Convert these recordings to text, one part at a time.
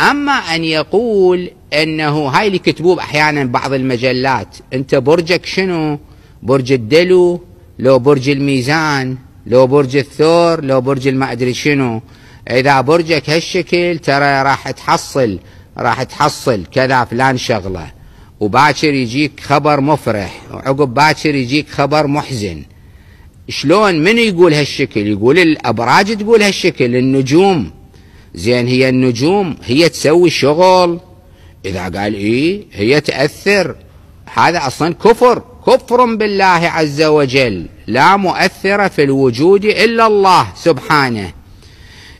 أما أن يقول أنه هاي اللي كتبوه أحيانا بعض المجلات أنت برجك شنو برج الدلو لو برج الميزان لو برج الثور لو برج ما أدري شنو إذا برجك هالشكل ترى راح تحصل راح تحصل كذا فلان شغله وباكر يجيك خبر مفرح وعقب باكر يجيك خبر محزن شلون من يقول هالشكل يقول الابراج تقول هالشكل النجوم زين هي النجوم هي تسوي شغل إذا قال إيه هي تأثر هذا أصلا كفر كفر بالله عز وجل لا مؤثر في الوجود إلا الله سبحانه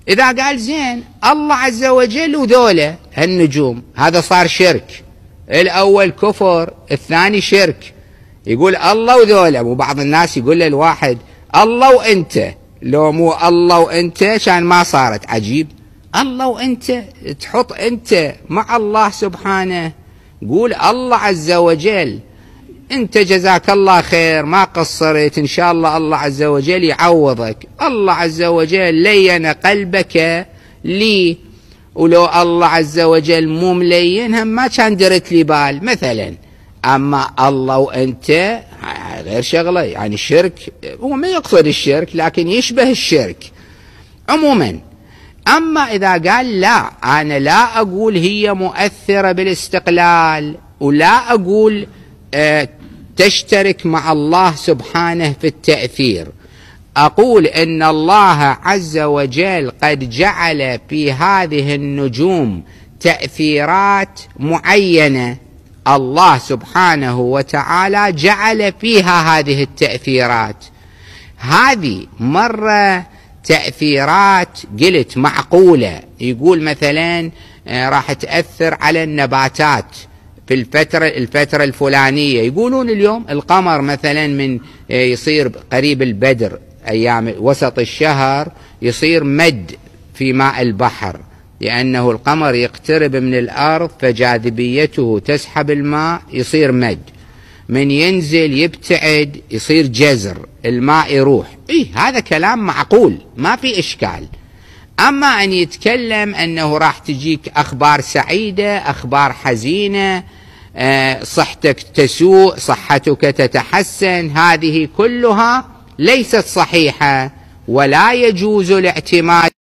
إذا قال زين الله عز وجل وذوله هالنجوم هذا صار شرك الأول كفر الثاني شرك يقول الله وذوله وبعض الناس يقول للواحد الله وأنت لو مو الله وأنت كان ما صارت عجيب الله وانت تحط انت مع الله سبحانه قول الله عز وجل انت جزاك الله خير ما قصرت ان شاء الله الله عز وجل يعوضك الله عز وجل لين قلبك لي ولو الله عز وجل مو ملينها ما كان درت لي بال مثلا اما الله وانت غير شغله يعني الشرك هو ما يقصد الشرك لكن يشبه الشرك عموما أما إذا قال لا أنا لا أقول هي مؤثرة بالاستقلال ولا أقول آه، تشترك مع الله سبحانه في التأثير أقول إن الله عز وجل قد جعل في هذه النجوم تأثيرات معينة الله سبحانه وتعالى جعل فيها هذه التأثيرات هذه مرة تأثيرات قلت معقولة يقول مثلا آه، راح تأثر على النباتات في الفترة الفترة الفلانية يقولون اليوم القمر مثلا من آه، يصير قريب البدر أيام وسط الشهر يصير مد في ماء البحر لأنه القمر يقترب من الأرض فجاذبيته تسحب الماء يصير مد من ينزل يبتعد يصير جزر الماء يروح إيه هذا كلام معقول ما في إشكال أما أن يتكلم أنه راح تجيك أخبار سعيدة أخبار حزينة آه، صحتك تسوء صحتك تتحسن هذه كلها ليست صحيحة ولا يجوز الاعتماد